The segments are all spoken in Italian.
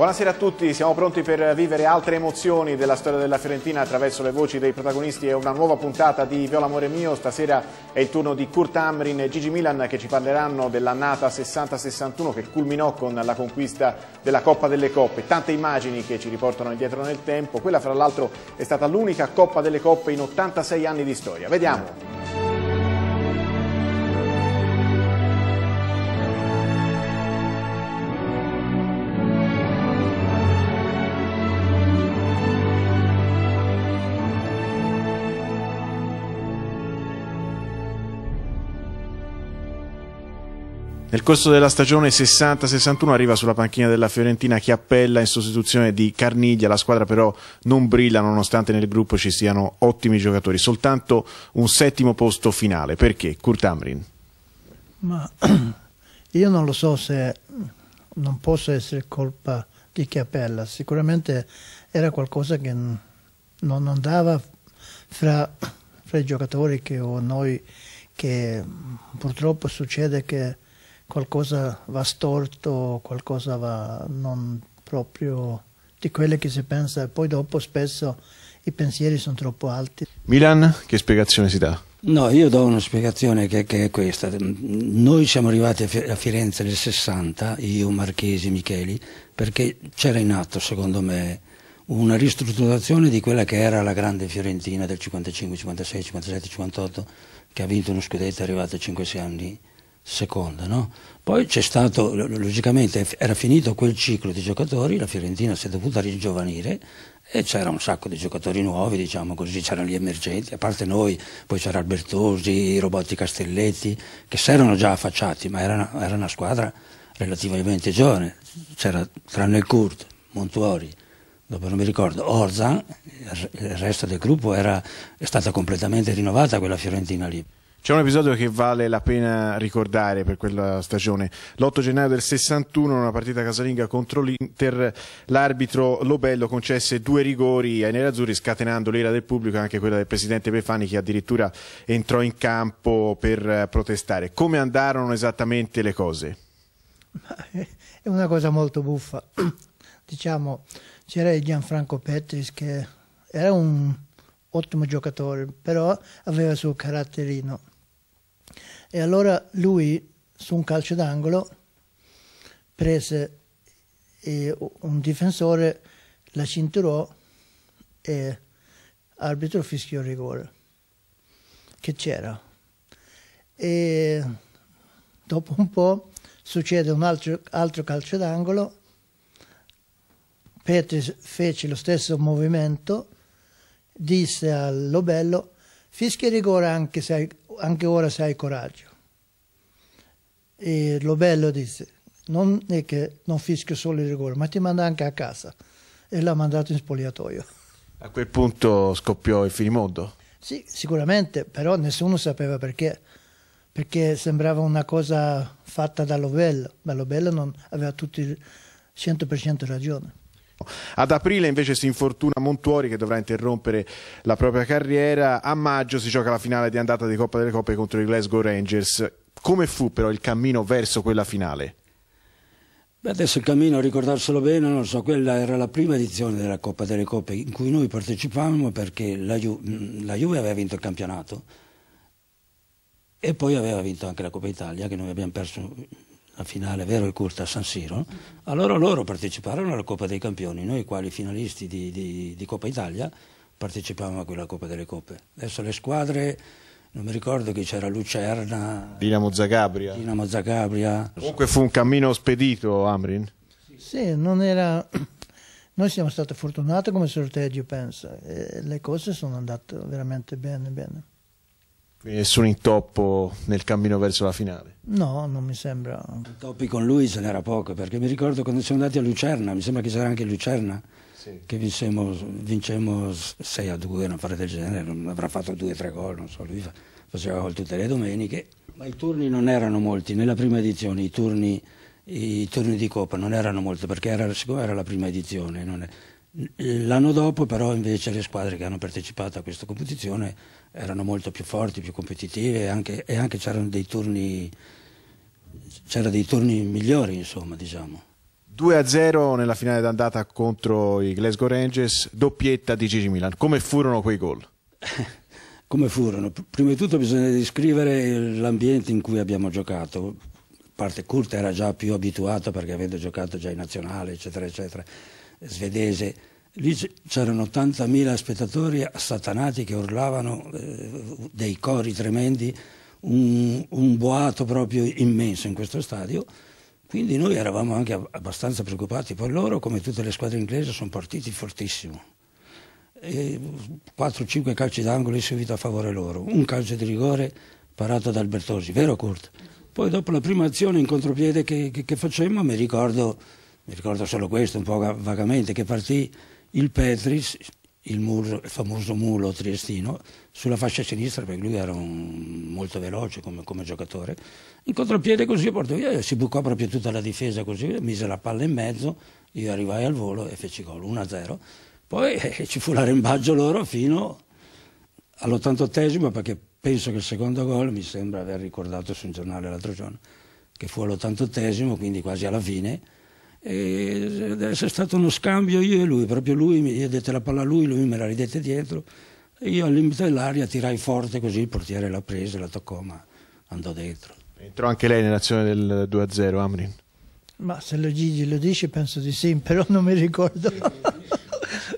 Buonasera a tutti, siamo pronti per vivere altre emozioni della storia della Fiorentina attraverso le voci dei protagonisti e una nuova puntata di Viola Amore Mio. Stasera è il turno di Kurt Amrin e Gigi Milan che ci parleranno dell'annata 60-61 che culminò con la conquista della Coppa delle Coppe. Tante immagini che ci riportano indietro nel tempo. Quella fra l'altro è stata l'unica Coppa delle Coppe in 86 anni di storia. Vediamo. Nel corso della stagione 60-61 arriva sulla panchina della Fiorentina Chiappella in sostituzione di Carniglia, la squadra però non brilla nonostante nel gruppo ci siano ottimi giocatori, soltanto un settimo posto finale. Perché? Kurt Amrin. Ma io non lo so se non possa essere colpa di Chiappella, sicuramente era qualcosa che non andava fra, fra i giocatori che, o noi che purtroppo succede che qualcosa va storto, qualcosa va non proprio di quelle che si pensa e poi dopo spesso i pensieri sono troppo alti. Milan, che spiegazione si dà? No, io do una spiegazione che, che è questa. Noi siamo arrivati a, Firenze nel 60, io, Marchesi, Micheli, perché c'era in atto, secondo me, una ristrutturazione di quella che era la grande Fiorentina del 55, 56, 57, 58, che ha vinto uno scudetto, è arrivata 5-6 anni seconda. No? Poi c'è stato, logicamente era finito quel ciclo di giocatori, la Fiorentina si è dovuta ringiovanire e c'era un sacco di giocatori nuovi, diciamo così, c'erano gli emergenti, a parte noi, poi c'era Albertosi, Robotti Castelletti, che si erano già affacciati, ma era una, era una squadra relativamente giovane, c'era tranne Kurt, Montuori, dopo non mi ricordo, Orza, il resto del gruppo era, è stata completamente rinnovata quella Fiorentina lì. C'è un episodio che vale la pena ricordare per quella stagione. L'8 gennaio del 61, in una partita casalinga contro l'Inter, l'arbitro Lobello concesse due rigori ai nerazzurri, scatenando l'ira del pubblico e anche quella del presidente Befani, che addirittura entrò in campo per protestare. Come andarono esattamente le cose? È una cosa molto buffa. Diciamo, c'era Gianfranco Petris che era un ottimo giocatore, però aveva il suo caratterino e allora lui, su un calcio d'angolo, prese eh, un difensore, la cinturò e arbitro fischiò il rigore che c'era. E dopo un po' succede un altro, altro calcio d'angolo, Petri fece lo stesso movimento, disse a Lobello, fischia rigore anche se hai, anche ora se hai coraggio. E lo bello disse, non è che non fischio solo il rigore, ma ti manda anche a casa. E l'ha mandato in spogliatoio. A quel punto scoppiò il finimondo? Sì, sicuramente, però nessuno sapeva perché. Perché sembrava una cosa fatta da Lobello, ma Lobello non aveva tutti 100% ragione. Ad aprile invece si infortuna Montuori che dovrà interrompere la propria carriera, a maggio si gioca la finale di andata di Coppa delle Coppe contro i Glasgow Rangers. Come fu però il cammino verso quella finale? Beh, adesso il cammino, ricordarselo bene, non so, quella era la prima edizione della Coppa delle Coppe in cui noi partecipavamo perché la, Ju la, Juve aveva vinto il campionato e poi aveva vinto anche la Coppa Italia che noi abbiamo perso la finale vero e curta a San Siro, allora loro parteciparono alla Coppa dei Campioni, noi quali finalisti di, di, di Coppa Italia partecipavamo a quella Coppa delle Coppe. Adesso le squadre non mi ricordo che c'era Lucerna, Dinamo Zagabria. Dinamo Zagabria. Comunque fu un cammino spedito, Amrin. Sì, non era... Noi siamo stati fortunati come sorteggio, penso. E le cose sono andate veramente bene, bene. Quindi nessun intoppo nel cammino verso la finale? No, non mi sembra. Intoppi con lui se n'era poco, perché mi ricordo quando siamo andati a Lucerna, mi sembra che c'era anche Lucerna, sì. che vincemmo, vincemmo 6 a 2, una fare del genere, non avrà fatto 2-3 gol, non so, lui faceva gol tutte le domeniche. Ma i turni non erano molti, nella prima edizione i turni, i turni di Coppa non erano molti, perché era, siccome era la prima edizione, non è, L'anno dopo però invece le squadre che hanno partecipato a questa competizione erano molto più forti, più competitive anche, e anche c'erano dei turni, c'era dei turni migliori insomma diciamo. 2-0 nella finale d'andata contro i Glasgow Rangers, doppietta di Gigi Milan. Come furono quei gol? Come furono? Prima di tutto bisogna descrivere l'ambiente in cui abbiamo giocato. Parte Kurt era già più abituato perché avendo giocato già in nazionale, eccetera, eccetera svedese, lì c'erano 80.000 spettatori assatanati che urlavano eh, dei cori tremendi, un, un boato proprio immenso in questo stadio. Quindi noi eravamo anche abbastanza preoccupati, poi loro come tutte le squadre inglesi sono partiti fortissimo. 4-5 calci d'angolo subito a favore loro, un calcio di rigore parato da Albertosi, vero Kurt? Poi dopo la prima azione in contropiede che, che, che facemmo mi ricordo mi ricordo solo questo un po' vagamente, che partì il Petris, il, mur, il famoso mulo triestino, sulla fascia sinistra, perché lui era un, molto veloce come, come, giocatore, in contropiede così portò via, si bucò proprio tutta la difesa così, mise la palla in mezzo, io arrivai al volo e feci gol 1-0, poi eh, ci fu l'arrembaggio loro fino all'88esimo, perché penso che il secondo gol, mi sembra aver ricordato su un giornale l'altro giorno, che fu all'88esimo, quindi quasi alla fine, e c'è stato uno scambio io e lui, proprio lui mi detto la palla a lui, lui me la ridette dietro. e Io al limite dell'aria tirai forte così il portiere l'ha presa, la toccò ma andò dentro. Entrò anche lei nell'azione del 2-0 Amrin? Ma se lo Gigi lo dice penso di sì, però non mi ricordo.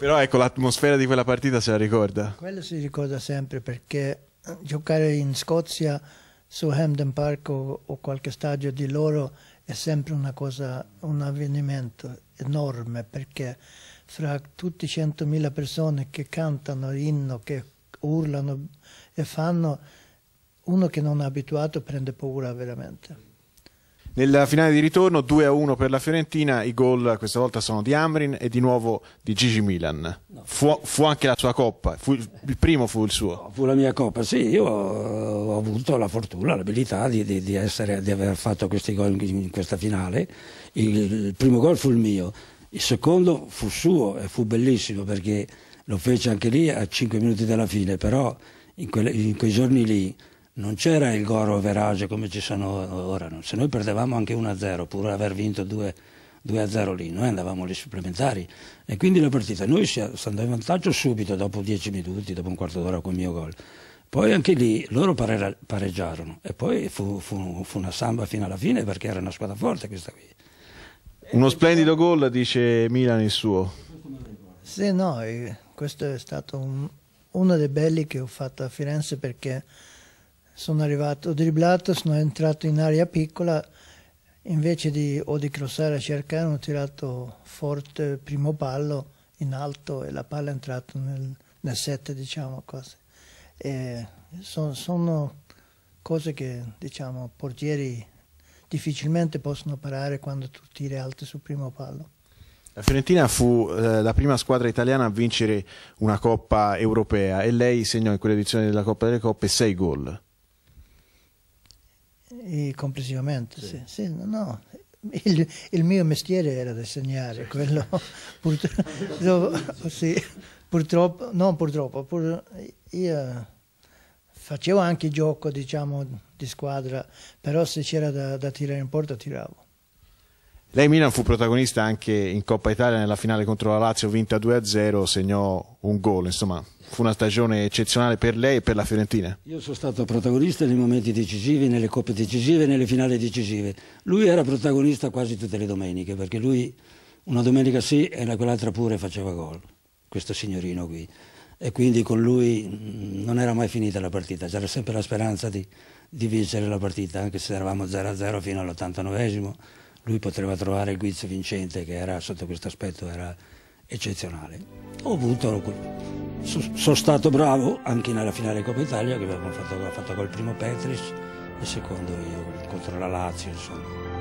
però ecco l'atmosfera di quella partita se la ricorda? Quello si ricorda sempre perché giocare in Scozia su Hampden Park o, o qualche stadio di loro è sempre una cosa, un avvenimento enorme perché fra tutti i 100.000 persone che cantano inno, che urlano e fanno, uno che non è abituato prende paura veramente. Nella finale di ritorno 2-1 per la Fiorentina, i gol questa volta sono di Amrin e di nuovo di Gigi Milan. Fu, fu anche la sua coppa, fu, il primo fu il suo. fu la mia coppa, sì, io eh, ho avuto la fortuna, l'abilità di, di, di, di, aver fatto questi gol in questa finale. Il, il primo gol fu il mio, il secondo fu suo e fu bellissimo perché lo fece anche lì a 5 minuti dalla fine, però in, que, in quei giorni lì non c'era il Goro Verage come ci sono ora, se noi perdevamo anche 1-0 pur aver vinto 2 0 lì, noi andavamo lì supplementari e quindi la partita, noi si andava in vantaggio subito dopo 10 minuti, dopo un quarto d'ora con il mio gol. Poi anche lì loro pareggiarono e poi fu, fu, fu, una samba fino alla fine perché era una squadra forte questa qui. Uno e splendido poi... gol dice Milan il suo. Sì, no, eh, questo è stato un, uno dei belli che ho fatto a Firenze perché sono arrivato, ho dribblato, sono entrato in aria piccola, invece di, o di crossare a cercare ho tirato forte primo pallo in alto e la palla è entrata nel, nel set, diciamo così. Son, sono cose che, diciamo, portieri difficilmente possono parare quando tu tiri alto sul primo pallo. La Fiorentina fu eh, la prima squadra italiana a vincere una Coppa europea e lei segnò in quell'edizione della Coppa delle Coppe 6 gol. E complessivamente, sì. Sì, no, il, il, mio mestiere era disegnare, quello purtroppo, sì, purtroppo, non purtroppo, pur, io facevo anche gioco diciamo, di squadra, però se c'era da, da tirare in porta tiravo. Lei Milan fu protagonista anche in Coppa Italia nella finale contro la Lazio vinta 2-0, segnò un gol, insomma fu una stagione eccezionale per lei e per la Fiorentina. Io sono stato protagonista nei momenti decisivi, nelle coppe decisive, nelle finali decisive. Lui era protagonista quasi tutte le domeniche perché lui una domenica sì e quell'altra pure faceva gol, questo signorino qui. E quindi con lui mm, non era mai finita la partita, c'era sempre la speranza di, di vincere la partita, anche se eravamo 0-0 fino all'89esimo lui poteva trovare Guizzo Vincente che era, sotto questo aspetto era eccezionale. Ho avuto, sono stato bravo anche nella finale di Coppa Italia che abbiamo fatto, fatto col primo Petris il secondo io contro la Lazio insomma.